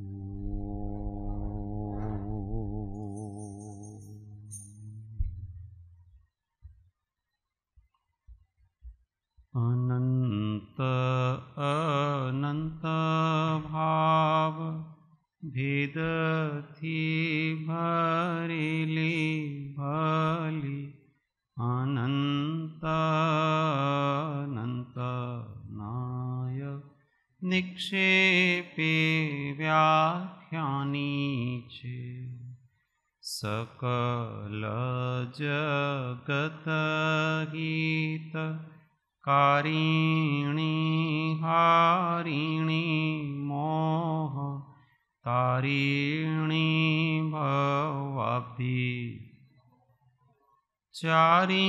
Mm. चारी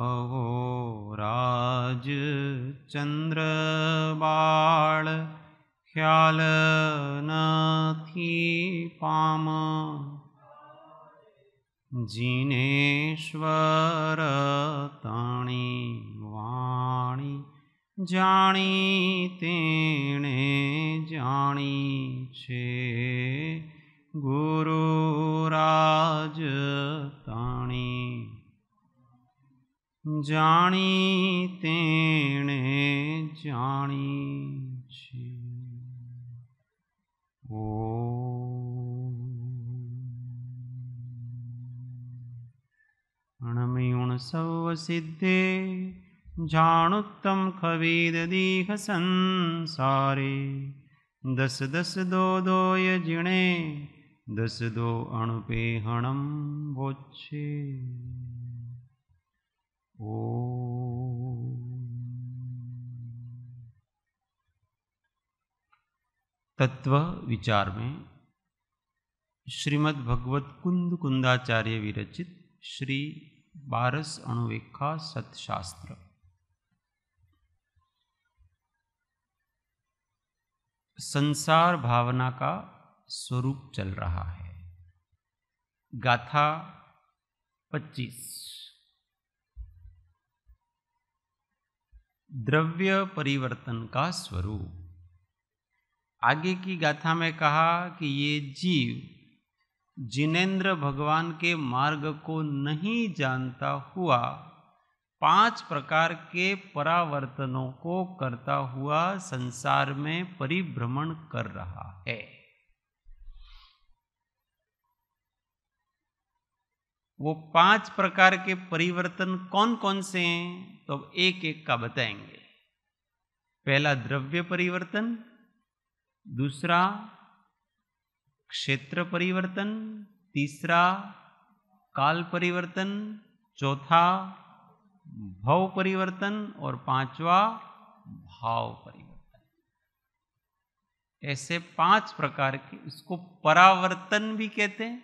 ओ राज चंद्र बाल ख्याल नाथी जीनेश्वर ताणी जाणी तेणे जाणी छे જાણી તેણે જાણી છે ઓ અણમીણ સૌ સિદ્ધે જાણુત્તમ ખવીદ દીહ સંસારે દસ દસ દો દોય જીણે દસ દો અણુપે હણમ વોચ્છે तत्व विचार में श्रीमद् भगवत कुंद कुंदाचार्य विरचित श्री बारस अणुवेखा सतशास्त्र संसार भावना का स्वरूप चल रहा है गाथा 25 द्रव्य परिवर्तन का स्वरूप आगे की गाथा में कहा कि ये जीव जिनेन्द्र भगवान के मार्ग को नहीं जानता हुआ पांच प्रकार के परावर्तनों को करता हुआ संसार में परिभ्रमण कर रहा है वो पांच प्रकार के परिवर्तन कौन कौन से हैं तो अब एक एक का बताएंगे पहला द्रव्य परिवर्तन दूसरा क्षेत्र परिवर्तन तीसरा काल परिवर्तन चौथा भव परिवर्तन और पांचवा भाव परिवर्तन ऐसे पांच प्रकार के इसको परावर्तन भी कहते हैं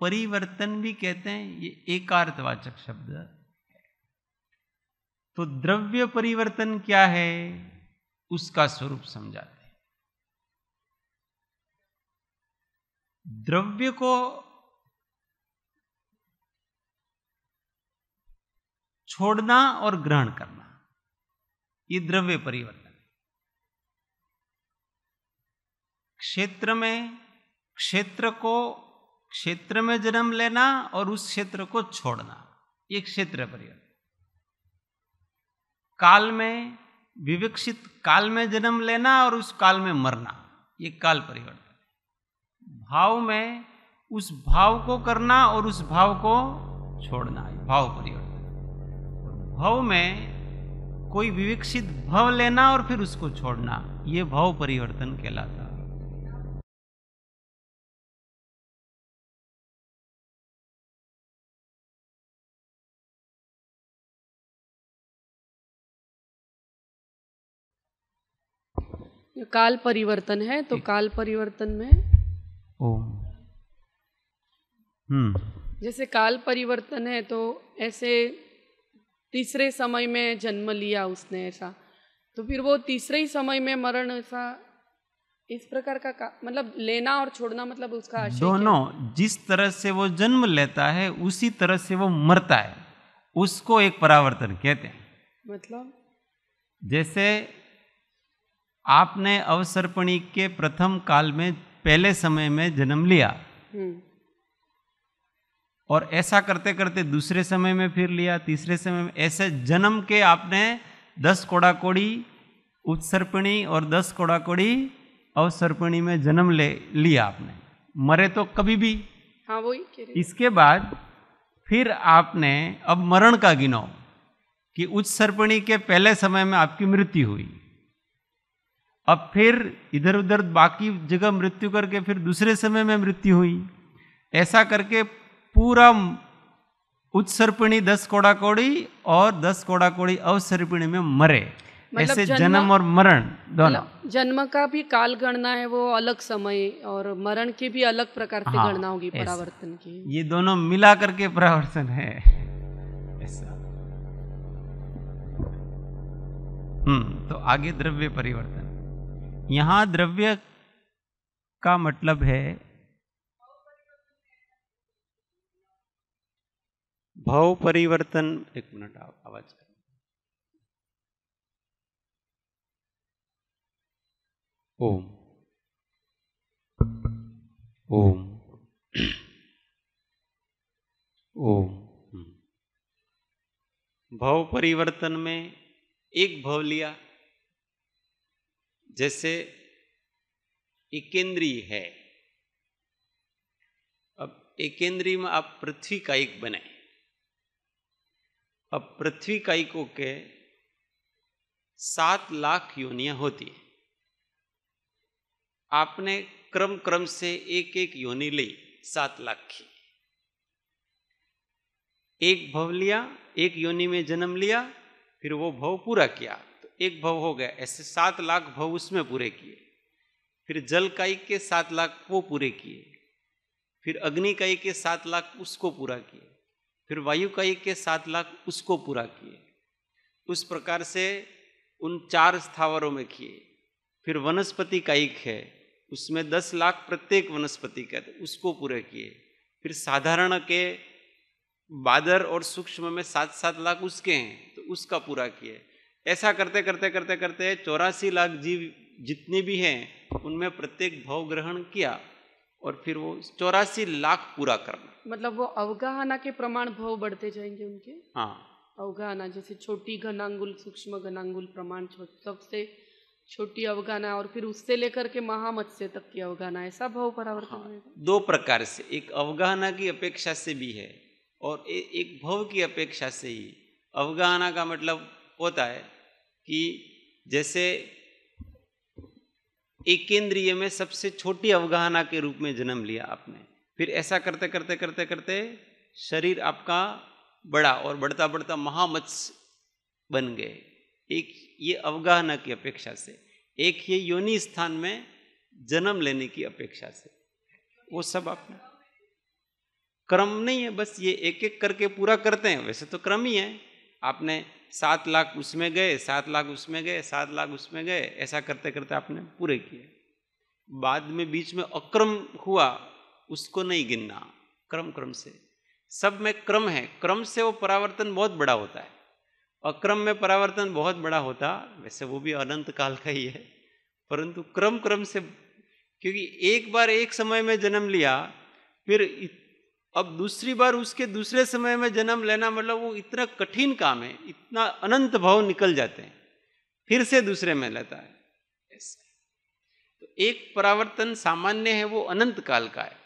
परिवर्तन भी कहते हैं ये एकार्थवाचक शब्द तो द्रव्य परिवर्तन क्या है उसका स्वरूप समझाते हैं द्रव्य को छोड़ना और ग्रहण करना ये द्रव्य परिवर्तन क्षेत्र में क्षेत्र को क्षेत्र में जन्म लेना और उस क्षेत्र को छोड़ना ये क्षेत्र परिवर्तन काल में विविकसित काल में जन्म लेना और उस काल में मरना ये काल परिवर्तन भाव में उस भाव को करना और उस भाव को छोड़ना ये भाव परिवर्तन भाव में कोई विविकसित भव लेना और फिर उसको छोड़ना ये भाव परिवर्तन कहलाता काल परिवर्तन है तो काल परिवर्तन में हम्म जैसे काल परिवर्तन है तो ऐसे तीसरे समय में जन्म लिया उसने ऐसा तो फिर वो तीसरे ही समय में मरण ऐसा इस प्रकार का, का मतलब लेना और छोड़ना मतलब उसका दोनों जिस तरह से वो जन्म लेता है उसी तरह से वो मरता है उसको एक परावर्तन कहते हैं मतलब जैसे आपने अवसर्पणी के प्रथम काल में पहले समय में जन्म लिया हम्म। और ऐसा करते करते दूसरे समय में फिर लिया तीसरे समय में ऐसे जन्म के आपने दस कोड़ी उत्सर्पणी और दस कोड़ी अवसर्पणी में जन्म ले लिया आपने मरे तो कभी भी हाँ वही इसके बाद फिर आपने अब मरण का गिनो कि उच्च सर्पणी के पहले समय में आपकी मृत्यु हुई अब फिर इधर उधर बाकी जगह मृत्यु करके फिर दूसरे समय में मृत्यु हुई ऐसा करके पूरा उत्सर्पिणी दस कोड़ा कोड़ी और दस कोड़ा कोड़ी अवसर्पिणी में मरे मतलब ऐसे जन्म, जन्म और मरण दोनों मतलब जन्म का भी काल गणना है वो अलग समय और मरण की भी अलग प्रकार की हाँ, गणना होगी परावर्तन की ये दोनों मिला करके परावर्तन है ऐसा हम्म तो आगे द्रव्य परिवर्तन यहाँ द्रव्य का मतलब है भाव परिवर्तन एक मिनट आवाज ओम ओम ओम भाव परिवर्तन में एक भाव लिया जैसे एकेंद्री है अब एकेंद्री में आप पृथ्वी का एक बने अब पृथ्वी कायिकों के सात लाख योनियां होती है आपने क्रम क्रम से एक एक योनि ली सात लाख की एक भव लिया एक योनि में जन्म लिया फिर वो भव पूरा किया एक भव हो गया ऐसे सात लाख भव उसमें पूरे किए फिर जल काई के सात लाख वो पूरे किए फिर अग्नि काई के सात लाख उसको पूरा किए फिर वायु काई के सात लाख उसको पूरा किए उस प्रकार से उन चार स्थावरों में किए फिर वनस्पति कायिक है उसमें दस लाख प्रत्येक वनस्पति का उसको पूरे किए फिर साधारण के बादर और सूक्ष्म में सात सात लाख उसके हैं तो उसका पूरा किए ऐसा करते करते करते करते चौरासी लाख जीव जितने भी हैं उनमें प्रत्येक भाव ग्रहण किया और फिर वो चौरासी लाख पूरा करना मतलब वो अवगाहना के प्रमाण भाव बढ़ते जाएंगे उनके हाँ अवगाहना जैसे छोटी घनांगुल सूक्ष्म घनांगुल प्रमाण सबसे छोटी अवगाना और फिर उससे लेकर के महामत्स्य तक की अवगाना ऐसा भाव परावर्तन हाँ, दो प्रकार से एक अवगाहना की अपेक्षा से भी है और ए, एक भव की अपेक्षा से ही अवगाहना का मतलब होता है कि जैसे एक केंद्रीय में सबसे छोटी अवगाहना के रूप में जन्म लिया आपने फिर ऐसा करते करते करते करते शरीर आपका बड़ा और बढ़ता बढ़ता महामत्स्य बन गए एक ये अवगाहना की अपेक्षा से एक ये योनि स्थान में जन्म लेने की अपेक्षा से वो सब आपने क्रम नहीं है बस ये एक एक करके पूरा करते हैं वैसे तो क्रम ही है आपने सात लाख उसमें गए सात लाख उसमें गए सात लाख उसमें गए ऐसा करते करते आपने पूरे किए बाद में बीच में अक्रम हुआ उसको नहीं गिनना क्रम क्रम से सब में क्रम है क्रम से वो परावर्तन बहुत बड़ा होता है अक्रम में परावर्तन बहुत बड़ा होता वैसे वो भी अनंत काल का ही है परंतु क्रम क्रम से क्योंकि एक बार एक समय में जन्म लिया फिर अब दूसरी बार उसके दूसरे समय में जन्म लेना मतलब वो इतना कठिन काम है इतना अनंत भाव निकल जाते हैं फिर से दूसरे में लेता है तो एक परावर्तन सामान्य है वो अनंत काल का है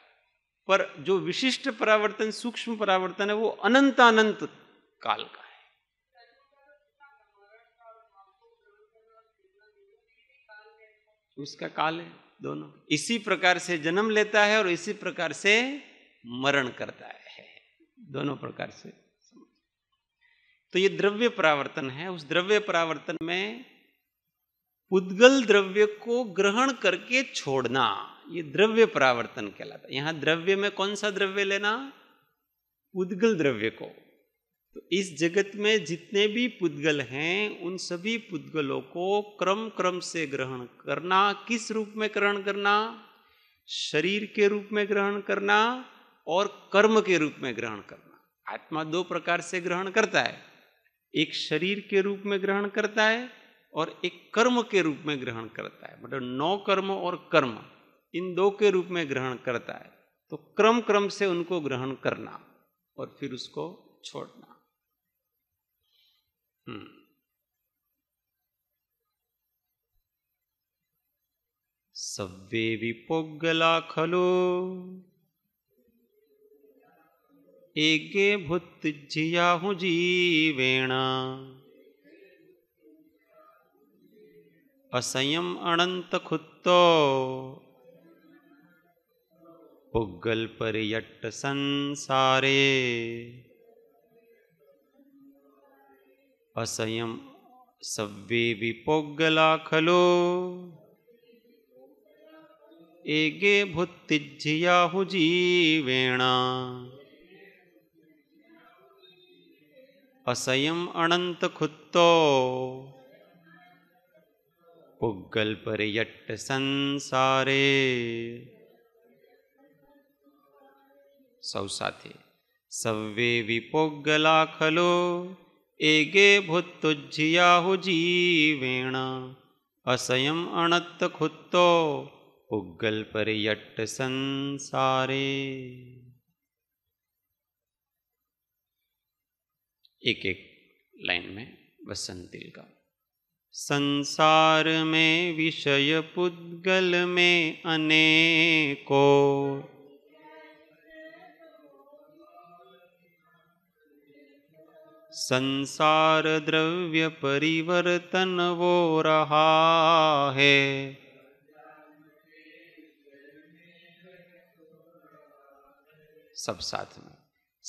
पर जो विशिष्ट परावर्तन सूक्ष्म परावर्तन है वो अनंत अनंत काल का है उसका काल है दोनों इसी प्रकार से जन्म लेता है और इसी प्रकार से मरण करता है दोनों प्रकार से तो ये द्रव्य परावर्तन है उस द्रव्य परावर्तन में उद्गल द्रव्य को ग्रहण करके छोड़ना ये द्रव्य परावर्तन कहलाता है यहां द्रव्य में कौन सा द्रव्य लेना उद्गल द्रव्य को तो इस जगत में जितने भी पुद्गल हैं उन सभी पुद्गलों को क्रम क्रम से ग्रहण करना किस रूप में ग्रहण करना शरीर के रूप में ग्रहण करना और कर्म के रूप में ग्रहण करना आत्मा दो प्रकार से ग्रहण करता है एक शरीर के रूप में ग्रहण करता है और एक कर्म के रूप में ग्रहण करता है मतलब नौ कर्म और कर्म इन दो के रूप में ग्रहण करता है तो क्रम क्रम से उनको ग्रहण करना और फिर उसको छोड़ना हम्म। सव्वे विपोगला खलो एके भूत जियाहु जीवेण असयम अनंत खुत्तो पुगल परियट संसारे असंयम सव्ये विपोगला खलो एगे भुत्तिज्झियाहु जीवेणा असयम अनंत खुत्तो पुग्गल परियट संसारे सौ साथे सवे विपोगला खलो एगे भूतुज्जिया जीवेण असयम अणत खुत्तो पुग्गल परियट संसारे एक एक लाइन में वसंतिल दिल का संसार में विषय पुद्गल में अनेको संसार द्रव्य परिवर्तन वो रहा है सब साथ में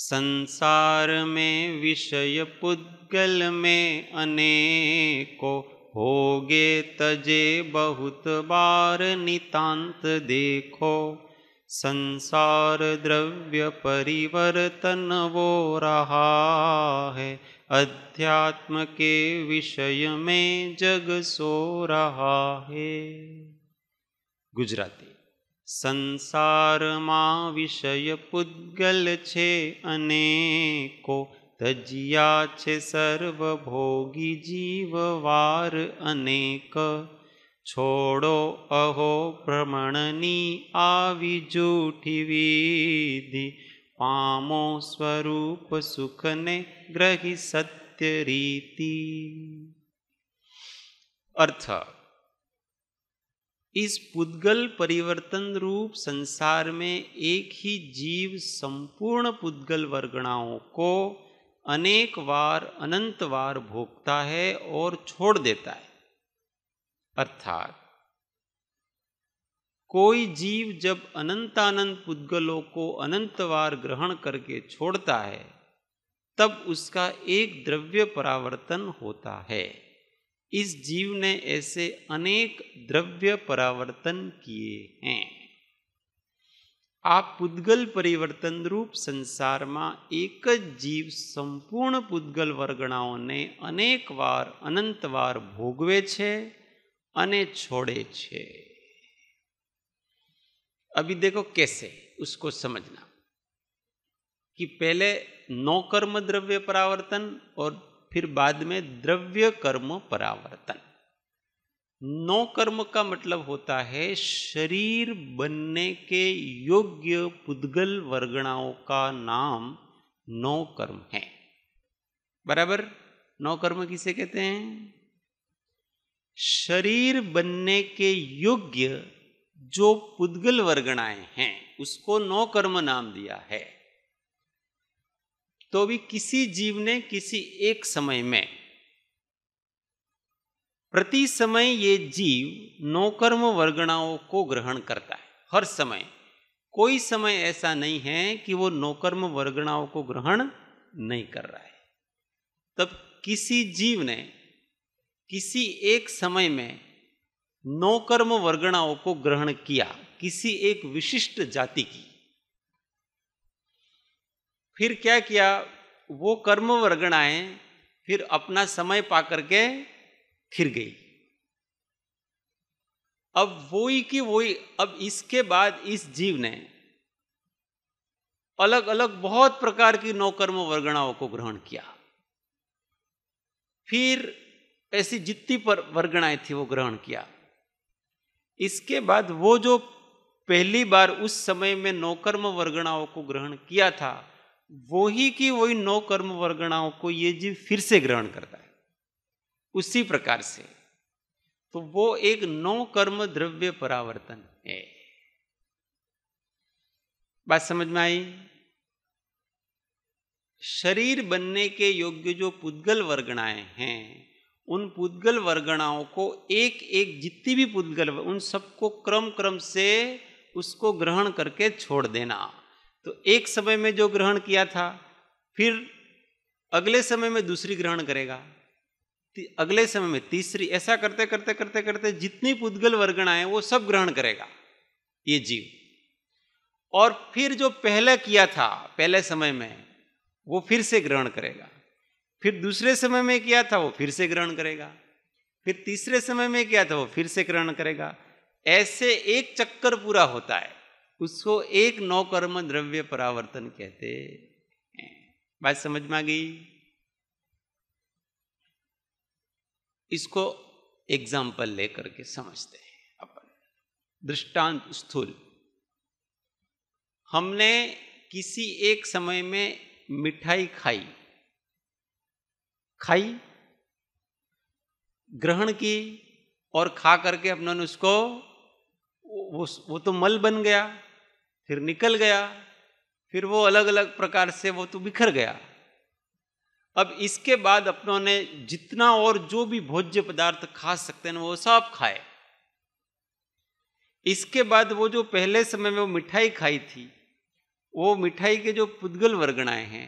संसार में विषय पुद्गल में अनेको होगे तजे बहुत बार नितांत देखो संसार द्रव्य परिवर्तन वो रहा है अध्यात्म के विषय में जग सो रहा है गुजराती સંસારમાં વિષય પૂદ્ગલ છે અનેકો તજિયા છે સર્વભોગી જીવવાર અનેક છોડો અહો ભ્રમણની આવી જૂઠી વિધિ પામો સ્વરૂપ સુખને ગ્રહી સત્ય રીતિ અર્થ इस पुद्गल परिवर्तन रूप संसार में एक ही जीव संपूर्ण पुद्गल वर्गणाओं को अनेक बार अनंत बार भोगता है और छोड़ देता है अर्थात कोई जीव जब अनंतानंद पुद्गलों को अनंत बार ग्रहण करके छोड़ता है तब उसका एक द्रव्य परावर्तन होता है इस जीव ने ऐसे अनेक द्रव्य परावर्तन किए हैं आप पुद्गल परिवर्तन रूप संसार में एक जीव संपूर्ण पुद्गल वर्गणाओं ने अनेक वार अनंत वार भोगवे छे अने छोड़े छे अभी देखो कैसे उसको समझना कि पहले नौकर्म द्रव्य परावर्तन और फिर बाद में द्रव्य कर्म परावर्तन नौ कर्म का मतलब होता है शरीर बनने के योग्य पुद्गल वर्गणाओं का नाम नौ कर्म है बराबर नौ कर्म किसे कहते हैं शरीर बनने के योग्य जो पुद्गल वर्गणाएं हैं उसको नौ कर्म नाम दिया है तो भी किसी जीव ने किसी एक समय में प्रति समय ये जीव नौकर्म वर्गणाओं को ग्रहण करता है हर समय कोई समय ऐसा नहीं है कि वो नौकर्म वर्गणाओं को ग्रहण नहीं कर रहा है तब किसी जीव ने किसी एक समय में नौकर्म वर्गणाओं को ग्रहण किया किसी एक विशिष्ट जाति की फिर क्या किया वो कर्म आए फिर अपना समय पा करके खिर गई अब वो ही की वो ही अब इसके बाद इस जीव ने अलग अलग बहुत प्रकार की नौकर्म वर्गणाओं को ग्रहण किया फिर ऐसी जितनी पर वर्गणाएं थी वो ग्रहण किया इसके बाद वो जो पहली बार उस समय में नौकर्म वर्गणाओं को ग्रहण किया था वो ही की वही नौ कर्म वर्गणाओं को ये जीव फिर से ग्रहण करता है उसी प्रकार से तो वो एक नौ कर्म द्रव्य परावर्तन है बात समझ में आई शरीर बनने के योग्य जो पुद्गल वर्गणाएं हैं उन पुद्गल वर्गणाओं को एक एक जितनी भी पुद्गल उन सबको क्रम क्रम से उसको ग्रहण करके छोड़ देना तो एक समय में जो ग्रहण किया था फिर अगले समय में दूसरी ग्रहण करेगा अगले समय में तीसरी ऐसा करते करते करते करते जितनी पुद्गल वर्गण आए वो सब ग्रहण करेगा ये जीव और फिर जो पहले किया था पहले समय में वो फिर से ग्रहण करेगा फिर दूसरे समय में किया था वो फिर से ग्रहण करेगा फिर तीसरे समय में किया था वो फिर से ग्रहण करेगा ऐसे एक चक्कर पूरा होता है उसको एक नौकर्म द्रव्य परावर्तन कहते बात समझ में आ गई इसको एग्जाम्पल लेकर के समझते हैं अपन दृष्टांत स्थूल हमने किसी एक समय में मिठाई खाई खाई ग्रहण की और खा करके अपन उसको वो वो तो मल बन गया फिर निकल गया फिर वो अलग अलग प्रकार से वो तो बिखर गया अब इसके बाद अपनों ने जितना और जो भी भोज्य पदार्थ खा सकते हैं वो सब खाए इसके बाद वो जो पहले समय में वो मिठाई खाई थी वो मिठाई के जो पुद्गल वर्गणाए हैं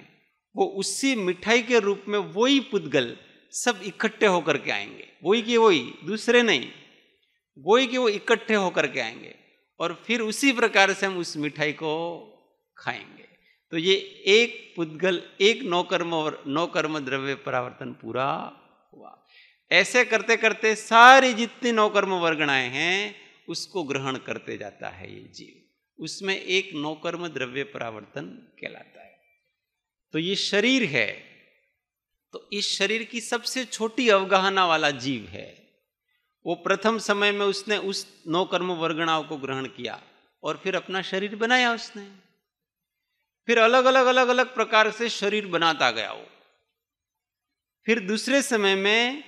वो उसी मिठाई के रूप में वही पुद्गल सब इकट्ठे होकर के आएंगे वही के वही दूसरे नहीं वही के वो इकट्ठे होकर के आएंगे और फिर उसी प्रकार से हम उस मिठाई को खाएंगे तो ये एक पुद्गल एक नौकर्म और नौकर्म द्रव्य परावर्तन पूरा हुआ ऐसे करते करते सारी जितनी नौकर्म वर्गणाए हैं उसको ग्रहण करते जाता है ये जीव उसमें एक नौकर्म द्रव्य परावर्तन कहलाता है तो ये शरीर है तो इस शरीर की सबसे छोटी अवगाहना वाला जीव है वो प्रथम समय में उसने उस नौ कर्म वर्गणाओं को ग्रहण किया और फिर अपना शरीर बनाया उसने फिर अलग अलग अलग अलग प्रकार से शरीर बनाता गया वो फिर दूसरे समय में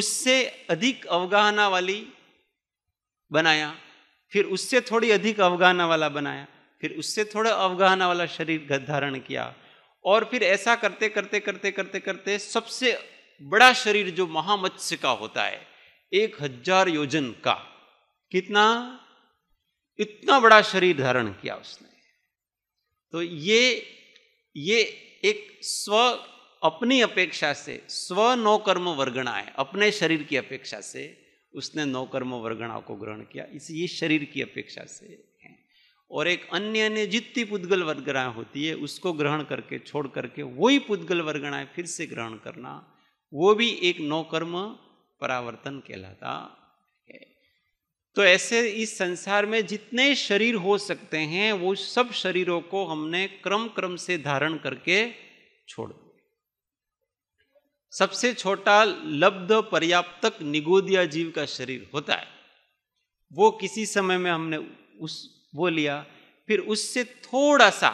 उससे अधिक अवगाहना वाली बनाया फिर उससे थोड़ी अधिक अवगाहना वाला बनाया फिर उससे थोड़ा अवगाहना वाला शरीर धारण किया और फिर ऐसा करते करते करते करते करते सबसे बड़ा शरीर जो महामत्स्य का होता है एक हजार योजन का कितना इतना बड़ा शरीर धारण किया उसने तो ये ये एक स्व अपनी अपेक्षा से स्व नौकर्म वर्गणा है अपने शरीर की अपेक्षा से उसने नौकर्म वर्गणा को ग्रहण किया इस ये शरीर की अपेक्षा से है और एक अन्य अन्य जितनी पुद्गल वर्गणाएं होती है उसको ग्रहण करके छोड़ करके वही पुद्गल वर्गणाएं फिर से ग्रहण करना वो भी एक नौकर्म परावर्तन कहलाता है तो ऐसे इस संसार में जितने शरीर हो सकते हैं वो सब शरीरों को हमने क्रम क्रम से धारण करके छोड़ दिया सबसे छोटा लब्ध पर्याप्तक निगोदिया जीव का शरीर होता है वो किसी समय में हमने उस वो लिया फिर उससे थोड़ा सा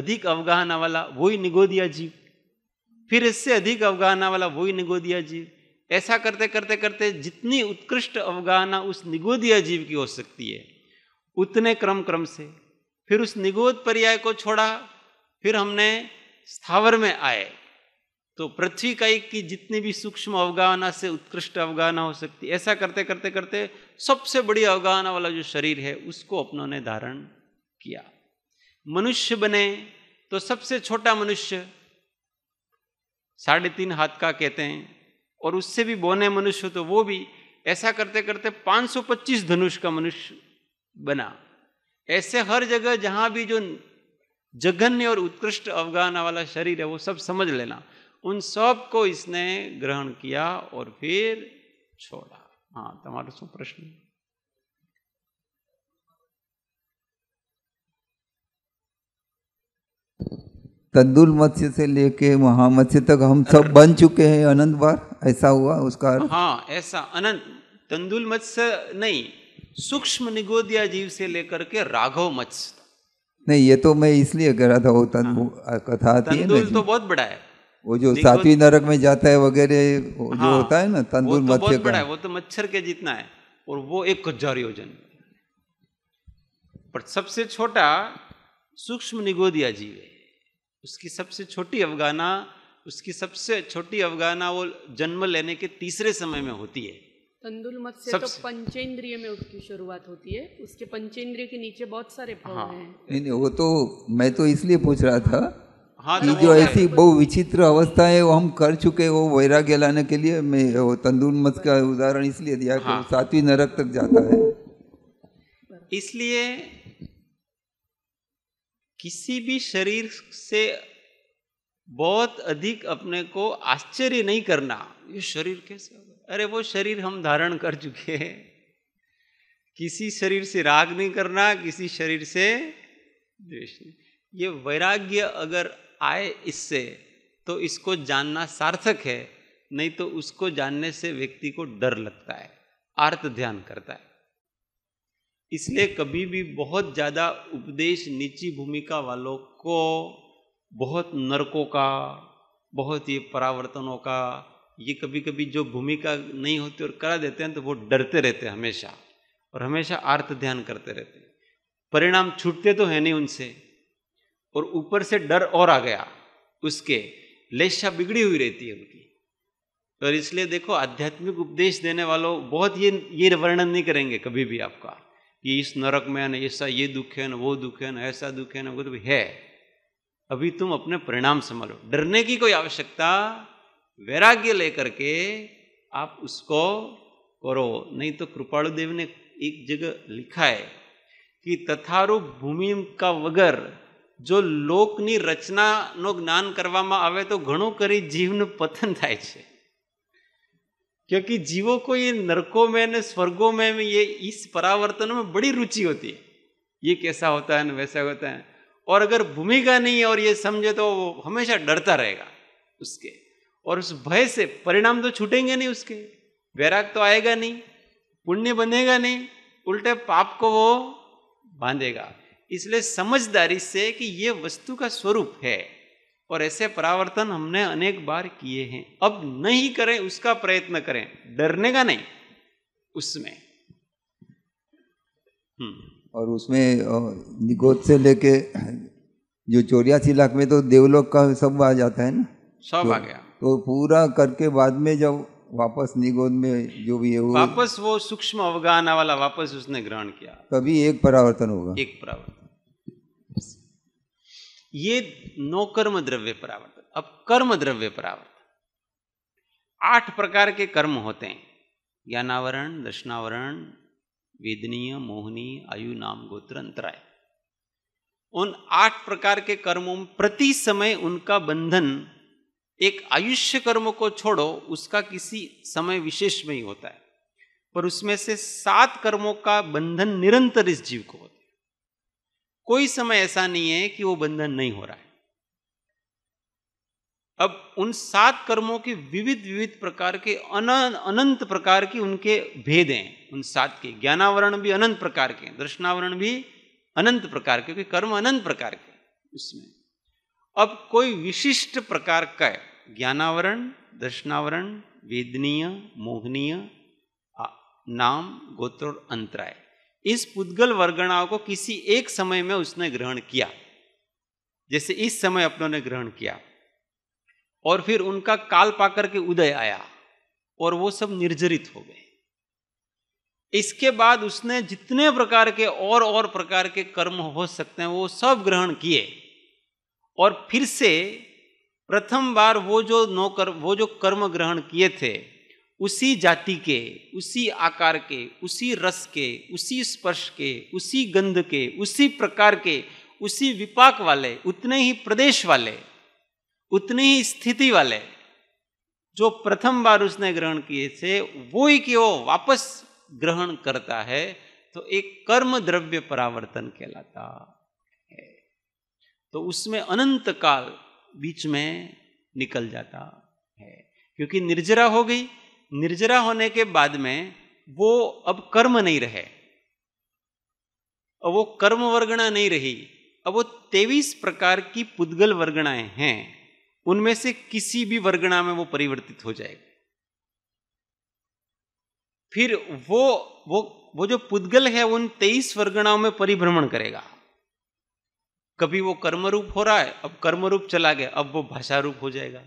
अधिक अवगाहना वाला वही निगोदिया जीव फिर इससे अधिक अवगाहना वाला वही निगोदिया जीव ऐसा करते करते करते जितनी उत्कृष्ट अवगाहना उस निगोदिया जीव की हो सकती है उतने क्रम क्रम से फिर उस निगोद पर्याय को छोड़ा फिर हमने स्थावर में आए तो पृथ्वी का एक की जितनी भी सूक्ष्म अवगाहना से उत्कृष्ट अवगाहना हो सकती ऐसा करते करते करते सबसे बड़ी अवगाहना वाला जो शरीर है उसको अपनों ने धारण किया मनुष्य बने तो सबसे छोटा मनुष्य साढ़े तीन हाथ का कहते हैं और उससे भी बोने मनुष्य तो वो भी ऐसा करते करते 525 धनुष का मनुष्य बना ऐसे हर जगह जहां भी जो जघन्य और उत्कृष्ट अवगाना वाला शरीर है वो सब समझ लेना उन सब को इसने ग्रहण किया और फिर छोड़ा हाँ तुम्हारा तो सु प्रश्न तंदुल मत्स्य से लेके महामत्स्य तक हम सब बन चुके हैं अनंत बार ऐसा हुआ उसका हाँ ऐसा अनंत तंदुल मत्स्य नहीं सूक्ष्म निगोदिया जीव से लेकर के राघव मत्स्य नहीं ये तो मैं इसलिए कह रहा था वो तन हाँ। कथा आती है तो बहुत बड़ा है वो जो सातवीं नरक में जाता है वगैरह हाँ, जो होता है ना तंदूर तो मच्छर बड़ा है वो तो मच्छर के जितना है और वो एक हजार योजन पर सबसे छोटा सूक्ष्म निगोदिया जीव है उसकी सबसे छोटी अवगाना उसकी सबसे छोटी अवगाना वो जन्म लेने के तीसरे समय में होती है तंदुल मत से तो पंचेंद्रिय में उसकी शुरुआत होती है उसके पंचेंद्रिय के नीचे बहुत सारे भाव हाँ। हैं नहीं नहीं वो तो मैं तो इसलिए पूछ रहा था हाँ कि तो जो ऐसी बहु विचित्र अवस्था है वो हम कर चुके वो वैराग्य लाने के लिए मैं वो तंदुल मत का उदाहरण इसलिए दिया हाँ। कि सातवीं नरक तक जाता है इसलिए किसी भी शरीर से बहुत अधिक अपने को आश्चर्य नहीं करना ये शरीर कैसे होगा अरे वो शरीर हम धारण कर चुके हैं किसी शरीर से राग नहीं करना किसी शरीर से द्वेष ये वैराग्य अगर आए इससे तो इसको जानना सार्थक है नहीं तो उसको जानने से व्यक्ति को डर लगता है आर्त ध्यान करता है इसलिए कभी भी बहुत ज़्यादा उपदेश नीची भूमिका वालों को बहुत नरकों का बहुत ये परावर्तनों का ये कभी कभी जो भूमिका नहीं होती और करा देते हैं तो वो डरते रहते हैं हमेशा और हमेशा आर्त ध्यान करते रहते हैं परिणाम छूटते तो है नहीं उनसे और ऊपर से डर और आ गया उसके लेशा बिगड़ी हुई रहती है उनकी और इसलिए देखो आध्यात्मिक उपदेश देने वालों बहुत ये ये वर्णन नहीं करेंगे कभी भी आपका कि इस नरक में न ऐसा ये दुख है न वो दुख है न ऐसा दुख है न वो दुख है अभी तुम अपने परिणाम संभालो डरने की कोई आवश्यकता वैराग्य लेकर के आप उसको करो नहीं तो कृपाणु देव ने एक जगह लिखा है कि तथारू ભૂમિ કા વગર જો લોકની રચનાનો જ્ઞાન કરવામાં આવે તો ઘણું કરી જીવનું પતન થાય क्योंकि जीवों को ये नरकों में न स्वर्गों में ये इस परावर्तन में बड़ी रुचि होती है ये कैसा होता है न वैसा होता है और अगर भूमिका नहीं है और ये समझे तो वो हमेशा डरता रहेगा उसके और उस भय से परिणाम तो छूटेंगे नहीं उसके वैराग तो आएगा नहीं पुण्य बनेगा नहीं उल्टे पाप को वो बांधेगा इसलिए समझदारी से कि ये वस्तु का स्वरूप है और ऐसे परावर्तन हमने अनेक बार किए हैं अब नहीं करें उसका प्रयत्न करें डरने का नहीं उसमें हम्म। और उसमें निगोद से लेके जो चौरासी लाख में तो देवलोक का सब आ जाता है ना सब आ तो- गया तो पूरा करके बाद में जब वापस निगोद में जो भी है वापस वो सूक्ष्म अवगाना वाला वापस उसने ग्रहण किया तभी एक परावर्तन होगा एक परावर्तन ये नौ कर्म द्रव्य परावर्तन अब कर्म द्रव्य परावर्तन आठ प्रकार के कर्म होते हैं ज्ञानावरण दर्शनावरण वेदनीय मोहनीय आयु नाम गोत्र अंतराय उन आठ प्रकार के कर्मों में प्रति समय उनका बंधन एक आयुष्य कर्म को छोड़ो उसका किसी समय विशेष में ही होता है पर उसमें से सात कर्मों का बंधन निरंतर इस जीव को होता है कोई समय ऐसा नहीं है कि वो बंधन नहीं हो रहा है अब उन सात कर्मों के विविध विविध प्रकार के अनंत प्रकार की उनके भेद हैं उन सात के ज्ञानावरण भी अनंत प्रकार के दर्शनावरण भी अनंत प्रकार के क्योंकि कर्म अनंत प्रकार के उसमें अब कोई विशिष्ट प्रकार का है ज्ञानावरण दर्शनावरण वेदनीय मोहनीय नाम गोत्र और अंतराय इस पुद्गल वर्गणाओं को किसी एक समय में उसने ग्रहण किया जैसे इस समय अपनों ने ग्रहण किया और फिर उनका काल पाकर के उदय आया और वो सब निर्जरित हो गए इसके बाद उसने जितने प्रकार के और और प्रकार के कर्म हो सकते हैं वो सब ग्रहण किए और फिर से प्रथम बार वो जो नौ वो जो कर्म ग्रहण किए थे उसी जाति के उसी आकार के उसी रस के उसी स्पर्श के उसी गंध के उसी प्रकार के उसी विपाक वाले उतने ही प्रदेश वाले उतनी ही स्थिति वाले जो प्रथम बार उसने ग्रहण किए थे वो ही कि वो वापस ग्रहण करता है तो एक कर्म द्रव्य परावर्तन कहलाता है तो उसमें अनंत काल बीच में निकल जाता है क्योंकि निर्जरा हो गई निर्जरा होने के बाद में वो अब कर्म नहीं रहे अब वो कर्म वर्गणा नहीं रही अब वो तेईस प्रकार की पुद्गल वर्गणाएं हैं उनमें से किसी भी वर्गणा में वो परिवर्तित हो जाएगी फिर वो वो वो जो पुद्गल है उन तेईस वर्गणाओं में परिभ्रमण करेगा कभी वो कर्म रूप हो रहा है अब कर्म रूप चला गया अब वो भाषा रूप हो जाएगा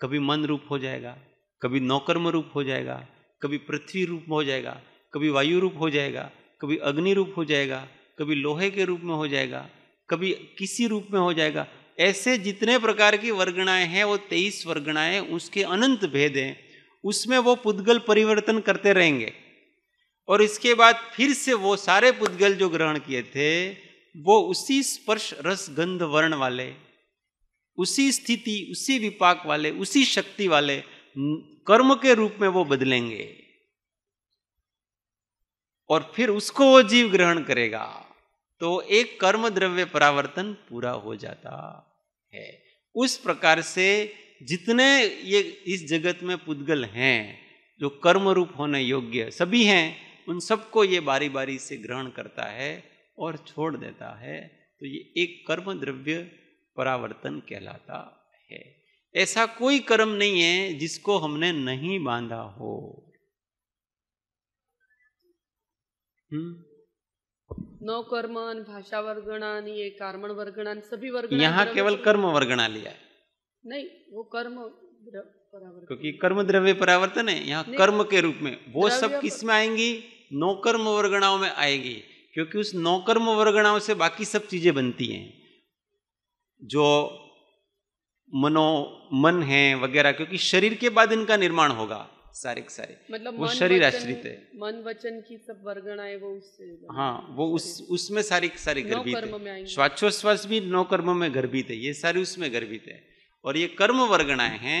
कभी मन रूप हो जाएगा कभी नौकर्म रूप हो जाएगा कभी पृथ्वी रूप हो जाएगा कभी वायु रूप हो जाएगा कभी अग्नि रूप हो जाएगा कभी लोहे के रूप में हो जाएगा कभी किसी रूप में हो जाएगा ऐसे जितने प्रकार की वर्गणाएं हैं वो तेईस वर्गणाएं उसके अनंत भेद हैं उसमें वो पुद्गल परिवर्तन करते रहेंगे और इसके बाद फिर से वो सारे पुद्गल जो ग्रहण किए थे वो उसी स्पर्श रस गंध वर्ण वाले उसी स्थिति उसी विपाक वाले उसी शक्ति वाले कर्म के रूप में वो बदलेंगे और फिर उसको वो जीव ग्रहण करेगा तो एक कर्म द्रव्य परावर्तन पूरा हो जाता है उस प्रकार से जितने ये इस जगत में पुद्गल हैं जो कर्म रूप होने योग्य सभी हैं उन सबको ये बारी बारी से ग्रहण करता है और छोड़ देता है तो ये एक कर्म द्रव्य परावर्तन कहलाता है ऐसा कोई कर्म नहीं है जिसको हमने नहीं बांधा हो हम्म? नौ कर्मन भाषा वर्गणान ये कार्मण वर्गणान सभी वर्गणान यहाँ केवल कर्म वर्गणा लिया है नहीं वो कर्म क्योंकि कर्म द्रव्य परावर्तन है यहाँ कर्म के रूप में वो सब किस में आएंगी नौ कर्म वर्गणाओं में आएगी क्योंकि उस नौ कर्म वर्गणाओं से बाकी सब चीजें बनती हैं जो मनो मन है वगैरह क्योंकि शरीर के बाद इनका निर्माण होगा सारे के सारे मतलब वो शरीर आश्रित है मन वचन की सब वर्गणाएं वो उससे हाँ वो उस उसमें सारी सारी गर्भित है श्वाचोश्वास भी नौ कर्म में गर्भित है ये सारी उसमें गर्भित है और ये कर्म वर्गणाएं हैं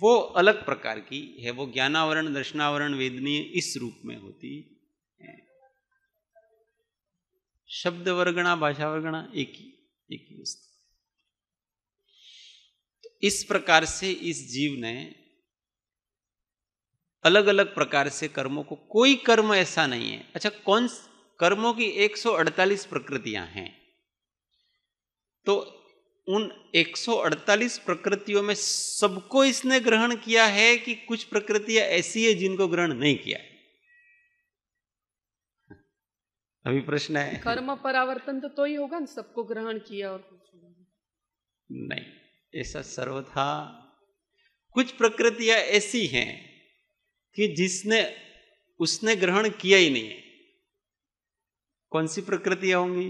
वो अलग प्रकार की है वो ज्ञानावरण दर्शनावरण वेदनीय इस रूप में होती है शब्द वर्गणा भाषा वर्गणा एक ही एक ही वस्तु इस प्रकार से इस जीव ने अलग अलग प्रकार से कर्मों को कोई कर्म ऐसा नहीं है अच्छा कौन कर्मों की 148 प्रकृतियां हैं तो उन 148 प्रकृतियों में सबको इसने ग्रहण किया है कि कुछ प्रकृतियां ऐसी है जिनको ग्रहण नहीं किया है अभी प्रश्न है कर्म परावर्तन तो तो ही होगा ना सबको ग्रहण किया और नहीं ऐसा सर्वथा कुछ प्रकृतियां ऐसी हैं कि जिसने उसने ग्रहण किया ही नहीं है कौन सी प्रकृतियां होंगी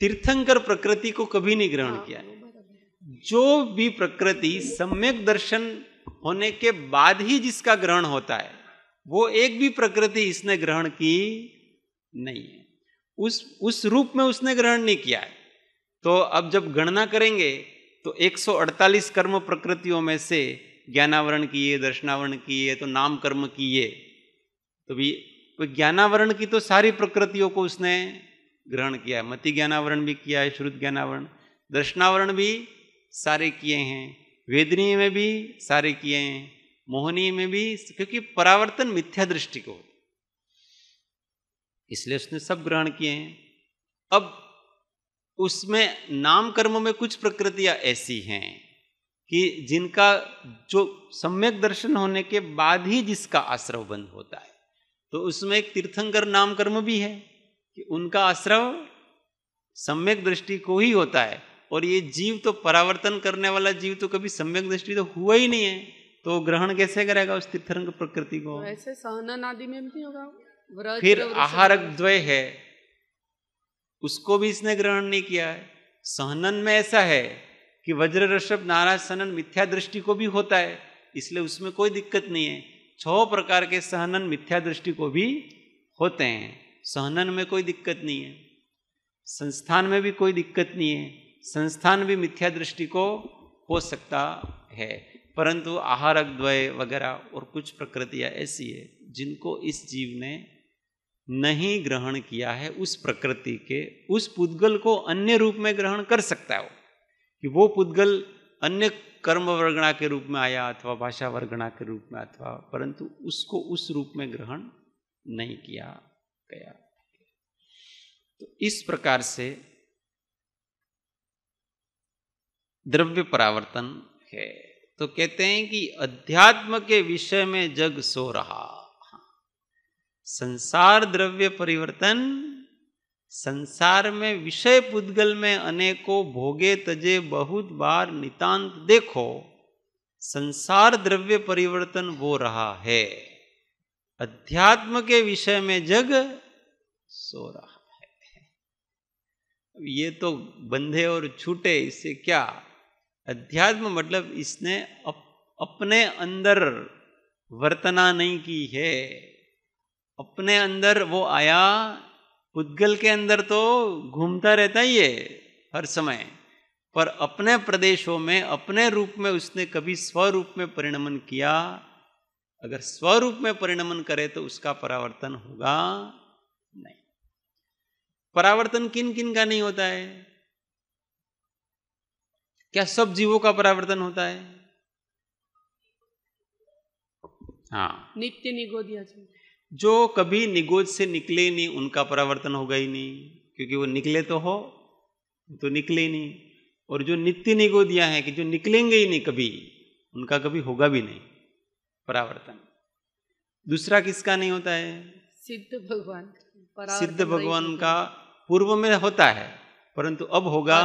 तीर्थंकर प्रकृति को कभी नहीं ग्रहण किया हाँ, जो भी प्रकृति सम्यक दर्शन होने के बाद ही जिसका ग्रहण होता है वो एक भी प्रकृति इसने ग्रहण की नहीं है उस उस रूप में उसने ग्रहण नहीं किया है तो अब जब गणना करेंगे तो 148 कर्म प्रकृतियों में से ज्ञानावरण किए दर्शनावरण किए तो नाम कर्म किए तो भी तो ज्ञानावरण की तो सारी प्रकृतियों को उसने ग्रहण किया है मति ज्ञानावरण भी किया है श्रुत ज्ञानावरण दर्शनावरण भी सारे किए हैं वेदनीय में भी सारे किए हैं मोहनीय में भी क्योंकि परावर्तन मिथ्या दृष्टि को इसलिए उसने सब ग्रहण किए हैं अब उसमें नाम कर्म में कुछ प्रकृतियां ऐसी हैं कि जिनका जो सम्यक दर्शन होने के बाद ही जिसका आश्रव बंद होता है तो उसमें एक तीर्थंकर नाम कर्म भी है कि उनका आश्रव सम्यक दृष्टि को ही होता है और ये जीव तो परावर्तन करने वाला जीव तो कभी सम्यक दृष्टि तो हुआ ही नहीं है तो ग्रहण कैसे करेगा उस तीर्थंकर प्रकृति को ऐसे सहनन में भी होगा फिर आहारक द्वय है उसको भी इसने ग्रहण नहीं किया है सहनन में ऐसा है कि वज्र ऋषभ नाराज सनन मिथ्या दृष्टि को भी होता है इसलिए उसमें कोई दिक्कत नहीं है छह प्रकार के सहनन मिथ्या दृष्टि को भी होते हैं सहनन में कोई दिक्कत नहीं है संस्थान में भी कोई दिक्कत नहीं है संस्थान भी मिथ्या दृष्टि को हो सकता है परंतु आहारक द्वय वगैरह और कुछ प्रकृतियाँ ऐसी है जिनको इस जीव ने नहीं ग्रहण किया है उस प्रकृति के उस पुद्गल को अन्य रूप में ग्रहण कर सकता है वो कि वो पुद्गल अन्य कर्म वर्गणा के रूप में आया अथवा भाषा वर्गणा के रूप में अथवा परंतु उसको उस रूप में ग्रहण नहीं किया गया तो इस प्रकार से द्रव्य परावर्तन है तो कहते हैं कि अध्यात्म के विषय में जग सो रहा संसार द्रव्य परिवर्तन संसार में विषय पुद्गल में अनेकों भोगे तजे बहुत बार नितांत देखो संसार द्रव्य परिवर्तन वो रहा है अध्यात्म के विषय में जग सो रहा है ये तो बंधे और छूटे इससे क्या अध्यात्म मतलब इसने अप, अपने अंदर वर्तना नहीं की है अपने अंदर वो आया उद्गल के अंदर तो घूमता रहता ही है हर समय पर अपने प्रदेशों में अपने रूप में उसने कभी स्वरूप में परिणमन किया अगर स्वरूप में परिणमन करे तो उसका परावर्तन होगा नहीं परावर्तन किन किन का नहीं होता है क्या सब जीवों का परावर्तन होता है हाँ नित्य निगोदिया जो कभी निगोज से निकले नहीं उनका परावर्तन होगा ही नहीं क्योंकि वो निकले तो हो तो निकले नहीं और जो नित्य निगोदियाँ हैं कि जो निकलेंगे ही नहीं कभी उनका कभी होगा भी नहीं परावर्तन दूसरा किसका नहीं होता है सिद्ध भगवान सिद्ध भगवान का पूर्व में होता है परंतु अब होगा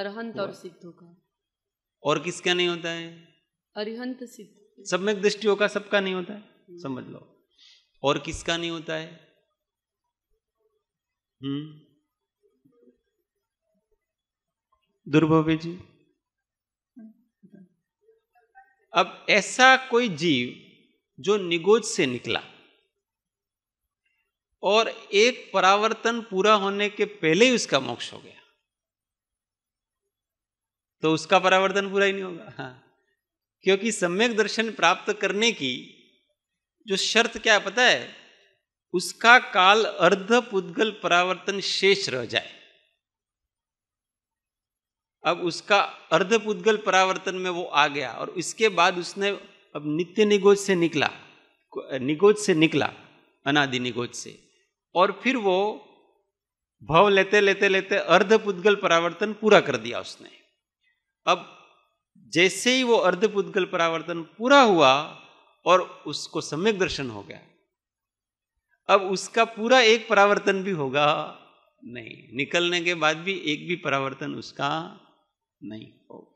अरहंत और सिद्धों का और किसका नहीं होता है अरिहंत सिद्ध सम्यक दृष्टियों का सबका नहीं होता है हम्म। समझ लो और किसका नहीं होता है हम्म दुर्भव्य जी अब ऐसा कोई जीव जो निगोज से निकला और एक परावर्तन पूरा होने के पहले ही उसका मोक्ष हो गया तो उसका परावर्तन पूरा ही नहीं होगा हाँ क्योंकि सम्यक दर्शन प्राप्त करने की जो शर्त क्या है पता है उसका काल अर्ध पुद्गल परावर्तन शेष रह जाए अब उसका अर्ध पुद्गल परावर्तन में वो आ गया और इसके बाद उसने अब नित्य निगोज से निकला निगोज से निकला अनादि निगोज से और फिर वो भव लेते लेते लेते अर्ध पुद्गल परावर्तन पूरा कर दिया उसने अब जैसे ही वो अर्ध पुद्गल परावर्तन पूरा हुआ और उसको सम्यक दर्शन हो गया अब उसका पूरा एक परावर्तन भी होगा नहीं निकलने के बाद भी एक भी परावर्तन उसका नहीं होगा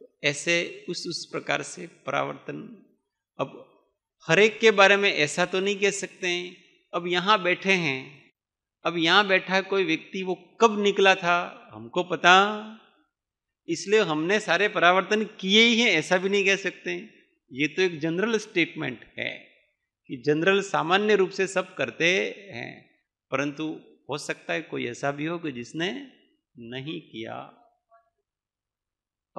तो ऐसे उस उस प्रकार से परावर्तन अब हर एक के बारे में ऐसा तो नहीं कह सकते हैं अब यहां बैठे हैं अब यहां बैठा कोई व्यक्ति वो कब निकला था हमको पता इसलिए हमने सारे परावर्तन किए ही हैं ऐसा भी नहीं कह सकते हैं ये तो एक जनरल स्टेटमेंट है कि जनरल सामान्य रूप से सब करते हैं परंतु हो सकता है कोई ऐसा भी हो कि जिसने नहीं किया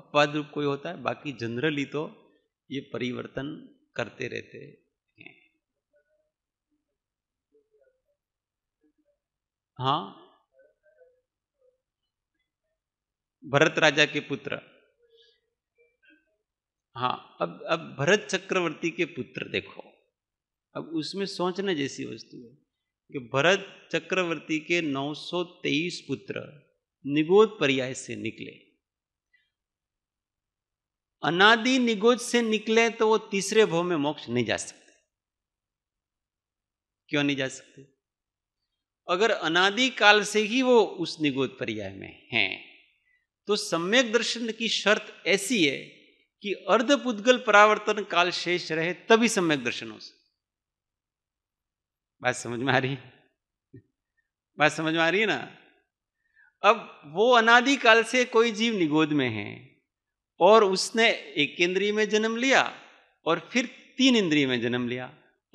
अपवाद रूप कोई होता है बाकी जनरली तो ये परिवर्तन करते रहते हैं हाँ भरत राजा के पुत्र हाँ अब अब भरत चक्रवर्ती के पुत्र देखो अब उसमें सोचने जैसी वस्तु है कि भरत चक्रवर्ती के 923 पुत्र निगोद पर्याय से निकले अनादि निगोद से निकले तो वो तीसरे भव में मोक्ष नहीं जा सकते क्यों नहीं जा सकते अगर अनादि काल से ही वो उस निगोद पर्याय में हैं तो सम्यक दर्शन की शर्त ऐसी है कि अर्ध पुद्गल परावर्तन काल शेष रहे तभी सम्यक दर्शन हो सकता बात समझ में आ रही है बात समझ में आ रही है ना अब वो अनादि काल से कोई जीव निगोद में है और उसने एक इंद्रिय में जन्म लिया और फिर तीन इंद्रिय में जन्म लिया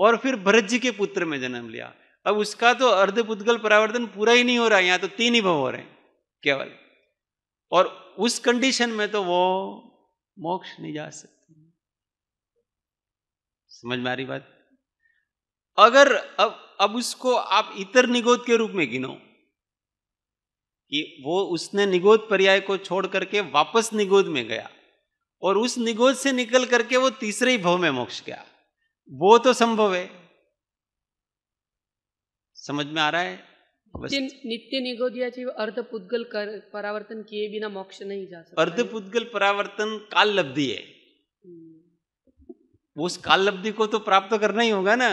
और फिर भरत जी के पुत्र में जन्म लिया अब उसका तो अर्ध पुद्गल परावर्तन पूरा ही नहीं हो रहा यहां तो तीन ही भव हो रहे हैं केवल और उस कंडीशन में तो वो मोक्ष नहीं जा सकते समझ में आ रही बात अगर अब अब उसको आप इतर निगोद के रूप में गिनो कि वो उसने निगोद पर्याय को छोड़ करके वापस निगोद में गया और उस निगोद से निकल करके वो तीसरे ही भव में मोक्ष गया वो तो संभव है समझ में आ रहा है नित्य निगोदिया अर्ध पुद्गल परावर्तन किए बिना मोक्ष नहीं जा सकता अर्ध पुद्गल परावर्तन काल लब्धि है हम्म। उस काल लब्धि को तो प्राप्त करना ही होगा ना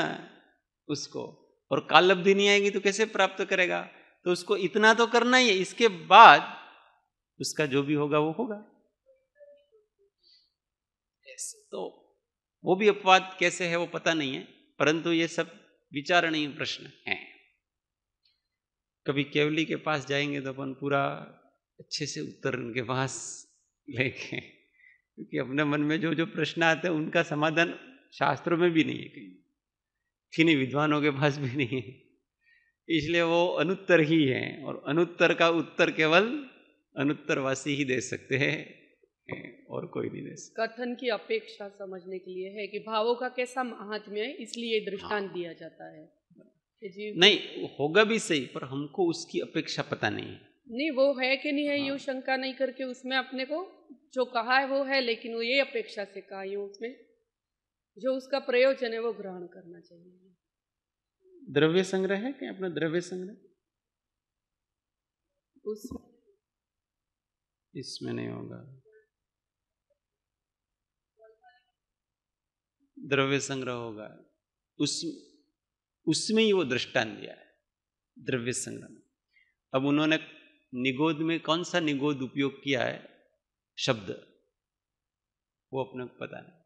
उसको और काल लब्धि नहीं आएगी तो कैसे प्राप्त करेगा तो उसको इतना तो करना ही है इसके बाद उसका जो भी होगा वो होगा तो वो भी अपवाद कैसे है वो पता नहीं है परंतु ये सब विचारणीय प्रश्न है कभी केवली के पास जाएंगे तो अपन पूरा अच्छे से उत्तर उनके पास लेंगे क्योंकि अपने मन में जो जो प्रश्न आते हैं उनका समाधान शास्त्रों में भी नहीं है कहीं नहीं विद्वानों के पास भी नहीं है इसलिए वो अनुत्तर ही है और अनुत्तर का उत्तर केवल अनुत्तरवासी ही दे सकते हैं और कोई नहीं दे सकता कथन की अपेक्षा समझने के लिए है कि भावों का कैसा महात्म्य है इसलिए दृष्टांत हाँ। दिया जाता है नहीं होगा भी सही पर हमको उसकी अपेक्षा पता नहीं है नहीं वो है कि नहीं है हाँ। यूँ शंका नहीं करके उसमें अपने को जो कहा है वो है लेकिन वो ये अपेक्षा से कहा यूँ उसमें जो उसका प्रयोजन है वो ग्रहण करना चाहिए द्रव्य संग्रह है क्या अपना द्रव्य संग्रह उस इसमें नहीं होगा द्रव्य संग्रह होगा उस उसमें ही वो दृष्टान दिया है द्रव्य संग्रम अब उन्होंने निगोद में कौन सा निगोद उपयोग किया है शब्द वो अपने को पता नहीं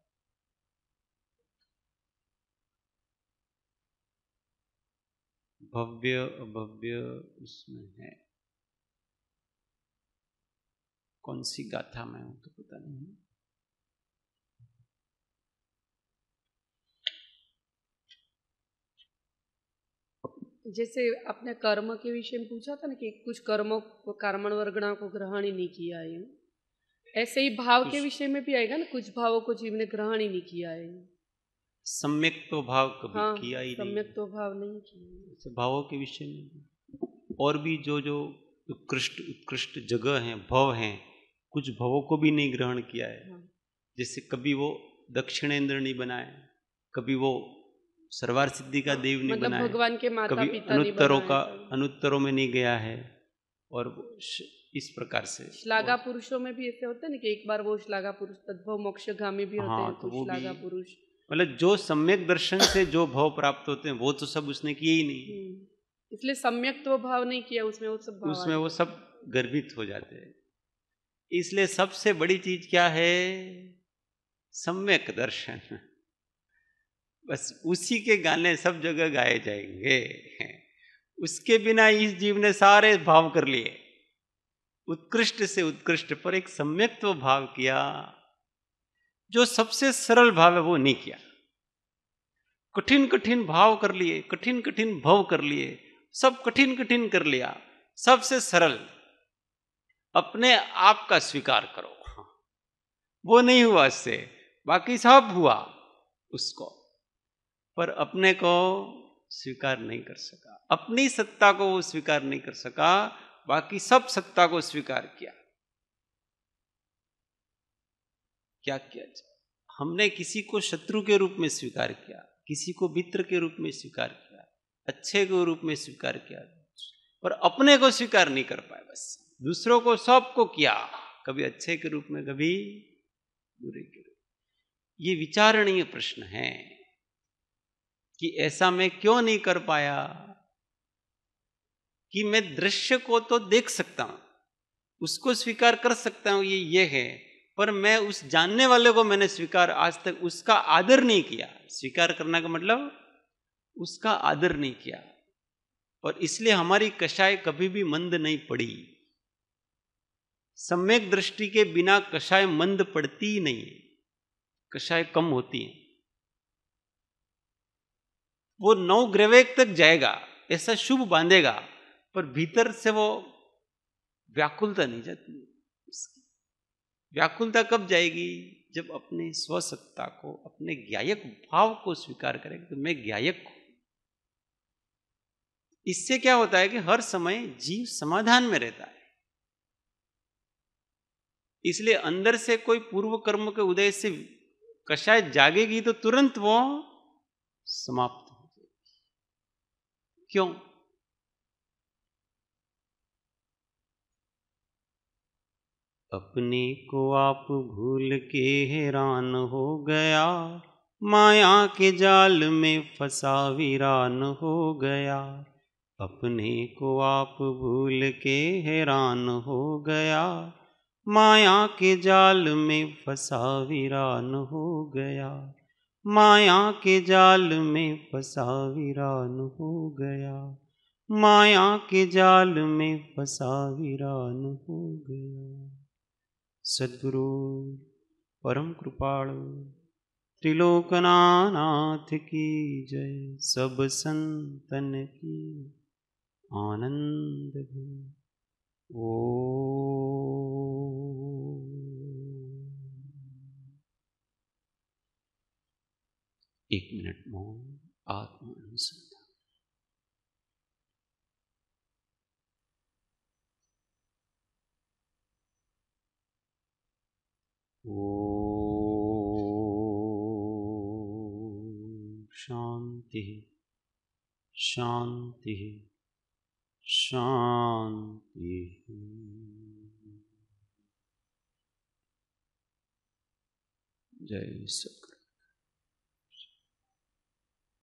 भव्य अभव्य उसमें है कौन सी गाथा में हूं तो पता नहीं जैसे अपने कर्म के विषय में पूछा था ना कि कुछ कर्मों को कर्मण वर्गणा को ग्रहण ही नहीं किया है ऐसे ही भाव के विषय में भी आएगा ना कुछ भावों को जीव ने ग्रहण ही नहीं किया है सम्यक तो भाव कभी हाँ, किया ही सम्यक नहीं। तो भाव नहीं किया भावों के विषय में और भी जो जो उत्कृष्ट उत्कृष्ट जगह हैं भव हैं कुछ भवों को भी नहीं ग्रहण किया है हाँ। जैसे कभी वो दक्षिणेंद्र नहीं बनाए कभी वो सरवार सिद्धि का देव नहीं मतलब बनाया भगवान के माता कभी पिता अनुत्तरों का अनुत्तरों में नहीं गया है और इस प्रकार से श्लाघा पुरुषों में भी ऐसे होते ना कि एक बार वो श्लाघा पुरुष तद्भव मोक्ष गामी भी हाँ, होते हैं तो श्लाघा पुरुष मतलब जो सम्यक दर्शन से जो भाव प्राप्त होते हैं वो तो सब उसने किए ही नहीं हम्म, इसलिए सम्यक तो भाव नहीं किया उसमें वो सब उसमें वो सब गर्भित हो जाते हैं इसलिए सबसे बड़ी चीज क्या है सम्यक दर्शन बस उसी के गाने सब जगह गाए जाएंगे उसके बिना इस जीव ने सारे भाव कर लिए उत्कृष्ट से उत्कृष्ट पर एक सम्यक्त्व भाव किया जो सबसे सरल भाव है वो नहीं किया कठिन कठिन भाव कर लिए कठिन कठिन भव कर लिए सब कठिन कठिन कर लिया सबसे सरल अपने आप का स्वीकार करो हाँ। वो नहीं हुआ इससे बाकी सब हुआ उसको पर अपने को स्वीकार नहीं कर सका अपनी सत्ता को वो स्वीकार नहीं कर सका बाकी सब सत्ता को स्वीकार किया क्या किया जाए हमने किसी को शत्रु के रूप में स्वीकार किया किसी को मित्र के रूप में स्वीकार किया अच्छे के रूप में स्वीकार किया पर अपने को स्वीकार नहीं कर पाए बस दूसरों को सबको किया कभी अच्छे के रूप में कभी बुरे के रूप ये विचारणीय प्रश्न है कि ऐसा मैं क्यों नहीं कर पाया कि मैं दृश्य को तो देख सकता हूं उसको स्वीकार कर सकता हूं ये ये है पर मैं उस जानने वाले को मैंने स्वीकार आज तक उसका आदर नहीं किया स्वीकार करने का मतलब उसका आदर नहीं किया और इसलिए हमारी कषाय कभी भी मंद नहीं पड़ी सम्यक दृष्टि के बिना कषाय मंद पड़ती ही नहीं है कषाय कम होती है वो नौ ग्रेवेक तक जाएगा ऐसा शुभ बांधेगा पर भीतर से वो व्याकुलता नहीं जाती उसकी व्याकुलता कब जाएगी जब अपने स्वसत्ता को अपने ज्ञायक भाव को स्वीकार करेगा तो मैं ज्ञायक हूं इससे क्या होता है कि हर समय जीव समाधान में रहता है इसलिए अंदर से कोई पूर्व कर्म के उदय से कषाय जागेगी तो तुरंत वो समाप्त क्यों अपने को आप भूल के हैरान हो गया माया के जाल में फंसा वीरान हो गया अपने को आप भूल के हैरान हो गया माया के जाल में फंसा वीरान हो गया माया के जाल में फंसा वीरान हो गया माया के जाल में फंसा वीरान हो गया सदगुरु परम कृपाण त्रिलोकनाथ की जय सब संतन की आनंद ओ एक मिनट मौन आत्म अनुसंधान शांति शांति शांति जय सत